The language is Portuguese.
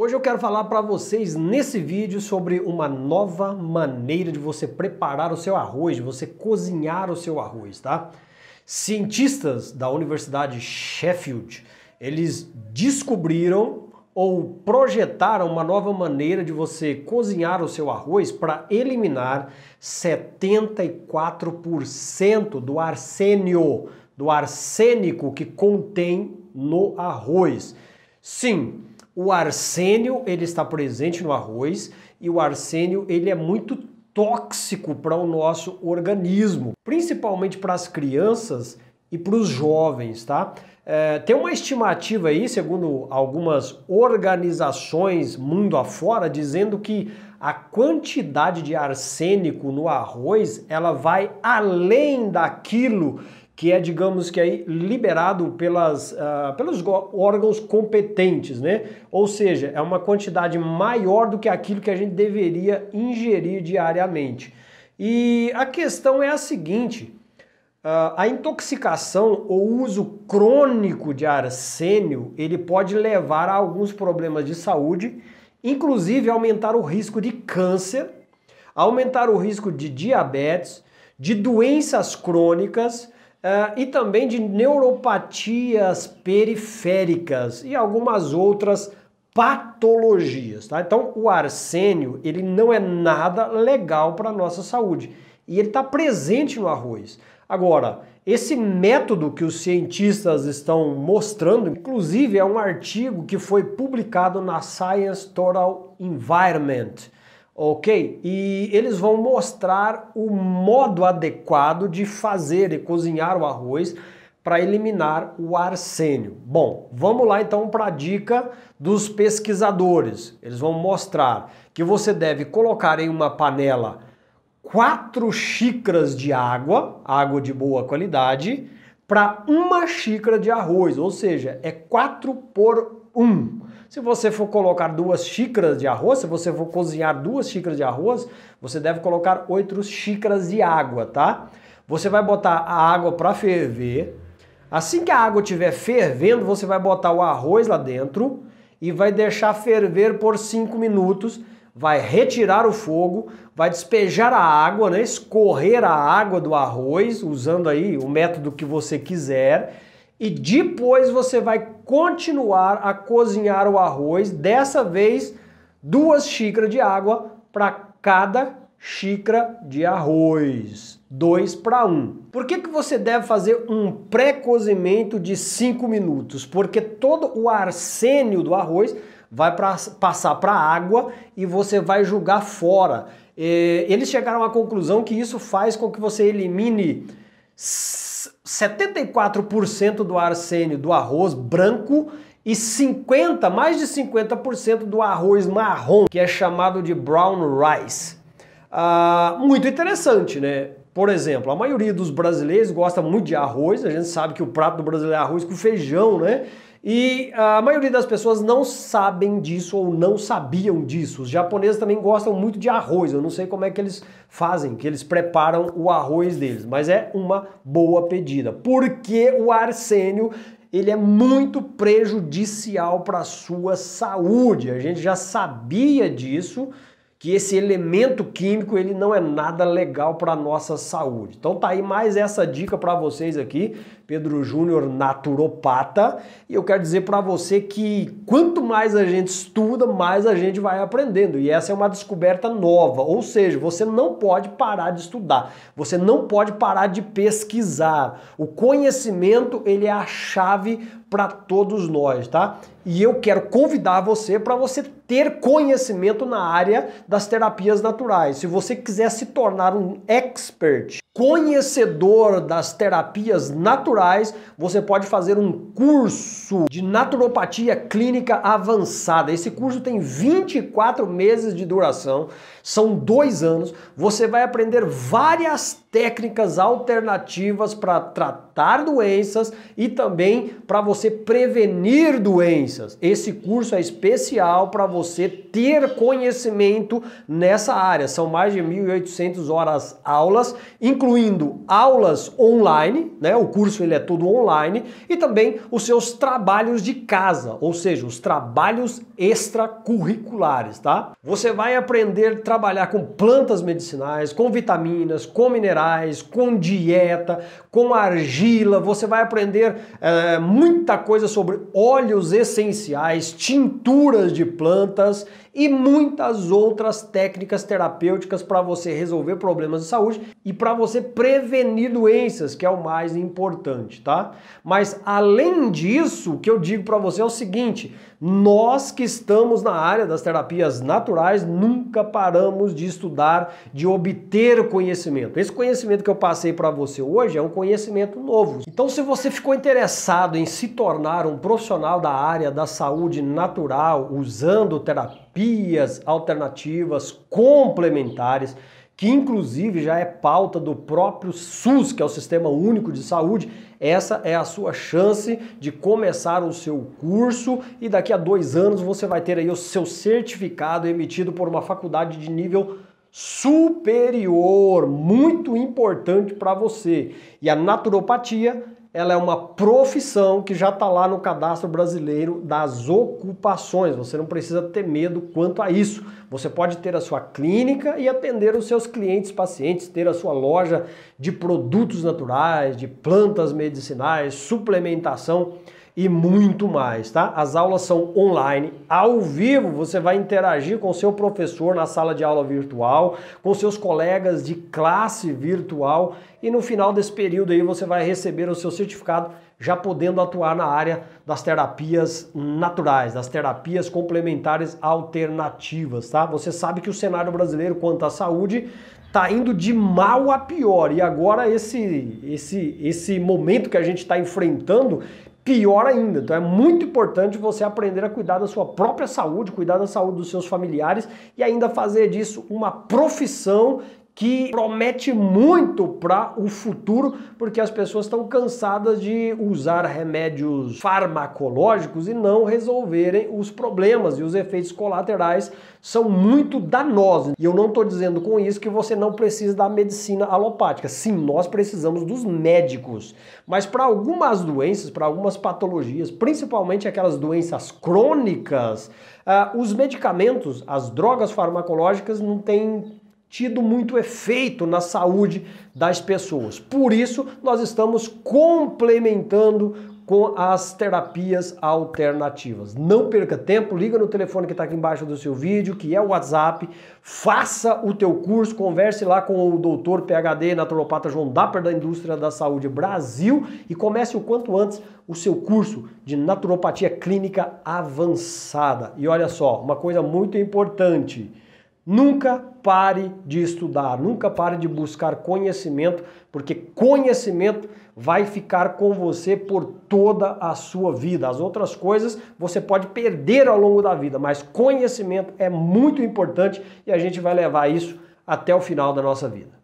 Hoje eu quero falar para vocês nesse vídeo sobre uma nova maneira de você preparar o seu arroz, de você cozinhar o seu arroz, tá? Cientistas da Universidade Sheffield, eles descobriram ou projetaram uma nova maneira de você cozinhar o seu arroz para eliminar 74% do arsênio, do arsênico que contém no arroz. Sim, o arsênio ele está presente no arroz e o arsênio ele é muito tóxico para o nosso organismo, principalmente para as crianças e para os jovens, tá? É, tem uma estimativa aí, segundo algumas organizações mundo afora, dizendo que a quantidade de arsênico no arroz ela vai além daquilo que é, digamos que aí, liberado pelas, uh, pelos órgãos competentes, né? Ou seja, é uma quantidade maior do que aquilo que a gente deveria ingerir diariamente. E a questão é a seguinte: uh, a intoxicação ou uso crônico de arsênio ele pode levar a alguns problemas de saúde, inclusive aumentar o risco de câncer, aumentar o risco de diabetes, de doenças crônicas ah, e também de neuropatias periféricas e algumas outras patologias, tá? Então, o arsênio, ele não é nada legal para a nossa saúde e ele está presente no arroz. Agora, esse método que os cientistas estão mostrando, inclusive é um artigo que foi publicado na Science Total Environment, ok? E eles vão mostrar o modo adequado de fazer e cozinhar o arroz para eliminar o arsênio. Bom, vamos lá então para a dica dos pesquisadores. Eles vão mostrar que você deve colocar em uma panela quatro xícaras de água, água de boa qualidade, para uma xícara de arroz, ou seja, é 4 por 1. Se você for colocar duas xícaras de arroz, se você for cozinhar duas xícaras de arroz, você deve colocar oito xícaras de água, tá? Você vai botar a água para ferver. Assim que a água estiver fervendo, você vai botar o arroz lá dentro e vai deixar ferver por cinco minutos vai retirar o fogo, vai despejar a água, né, escorrer a água do arroz, usando aí o método que você quiser, e depois você vai continuar a cozinhar o arroz, dessa vez duas xícaras de água para cada xícara de arroz, dois para Um. Por que, que você deve fazer um pré-cozimento de 5 minutos? Porque todo o arsênio do arroz vai pra, passar para a água e você vai jogar fora. eles chegaram à conclusão que isso faz com que você elimine 74% do arsênio do arroz branco e 50, mais de 50% do arroz marrom, que é chamado de brown rice. Ah, muito interessante, né? Por exemplo, a maioria dos brasileiros gosta muito de arroz, a gente sabe que o prato do brasileiro é arroz com feijão, né? E a maioria das pessoas não sabem disso ou não sabiam disso. Os japoneses também gostam muito de arroz. Eu não sei como é que eles fazem, que eles preparam o arroz deles, mas é uma boa pedida. Porque o arsênio ele é muito prejudicial para a sua saúde. A gente já sabia disso, que esse elemento químico ele não é nada legal para a nossa saúde. Então tá aí mais essa dica para vocês aqui. Pedro Júnior naturopata, e eu quero dizer para você que quanto mais a gente estuda, mais a gente vai aprendendo, e essa é uma descoberta nova, ou seja, você não pode parar de estudar, você não pode parar de pesquisar. O conhecimento, ele é a chave para todos nós, tá? E eu quero convidar você para você ter conhecimento na área das terapias naturais. Se você quiser se tornar um expert, conhecedor das terapias naturais, naturais, você pode fazer um curso de naturopatia clínica avançada. Esse curso tem 24 meses de duração, são dois anos. Você vai aprender várias técnicas alternativas para tratar doenças e também para você prevenir doenças. Esse curso é especial para você ter conhecimento nessa área. São mais de 1.800 horas aulas, incluindo aulas online, né? O curso ele é todo online, e também os seus trabalhos de casa, ou seja, os trabalhos extracurriculares, tá? Você vai aprender a trabalhar com plantas medicinais, com vitaminas, com minerais, com dieta, com argila, você vai aprender é, muita coisa sobre óleos essenciais, tinturas de plantas e muitas outras técnicas terapêuticas para você resolver problemas de saúde e para você prevenir doenças, que é o mais importante importante, tá? Mas além disso, o que eu digo para você é o seguinte: nós que estamos na área das terapias naturais nunca paramos de estudar, de obter conhecimento. Esse conhecimento que eu passei para você hoje é um conhecimento novo. Então, se você ficou interessado em se tornar um profissional da área da saúde natural usando terapias alternativas complementares, que inclusive já é pauta do próprio SUS, que é o Sistema Único de Saúde, essa é a sua chance de começar o seu curso e daqui a dois anos você vai ter aí o seu certificado emitido por uma faculdade de nível superior, muito importante para você. E a naturopatia ela é uma profissão que já está lá no cadastro brasileiro das ocupações. Você não precisa ter medo quanto a isso. Você pode ter a sua clínica e atender os seus clientes pacientes, ter a sua loja de produtos naturais, de plantas medicinais, suplementação e muito mais, tá? As aulas são online, ao vivo, você vai interagir com seu professor na sala de aula virtual, com seus colegas de classe virtual e no final desse período aí você vai receber o seu certificado já podendo atuar na área das terapias naturais, das terapias complementares alternativas, tá? Você sabe que o cenário brasileiro quanto à saúde tá indo de mal a pior e agora esse esse esse momento que a gente está enfrentando pior ainda. Então é muito importante você aprender a cuidar da sua própria saúde, cuidar da saúde dos seus familiares e ainda fazer disso uma profissão que promete muito para o futuro, porque as pessoas estão cansadas de usar remédios farmacológicos e não resolverem os problemas e os efeitos colaterais são muito danosos. E eu não estou dizendo com isso que você não precisa da medicina alopática. Sim, nós precisamos dos médicos, mas para algumas doenças, para algumas patologias, principalmente aquelas doenças crônicas, uh, os medicamentos, as drogas farmacológicas não têm tido muito efeito na saúde das pessoas. Por isso, nós estamos complementando com as terapias alternativas. Não perca tempo, liga no telefone que está aqui embaixo do seu vídeo, que é o WhatsApp, faça o teu curso, converse lá com o doutor PHD naturopata João Dapper da Indústria da Saúde Brasil e comece o quanto antes o seu curso de naturopatia clínica avançada. E olha só, uma coisa muito importante, Nunca pare de estudar, nunca pare de buscar conhecimento, porque conhecimento vai ficar com você por toda a sua vida. As outras coisas você pode perder ao longo da vida, mas conhecimento é muito importante e a gente vai levar isso até o final da nossa vida.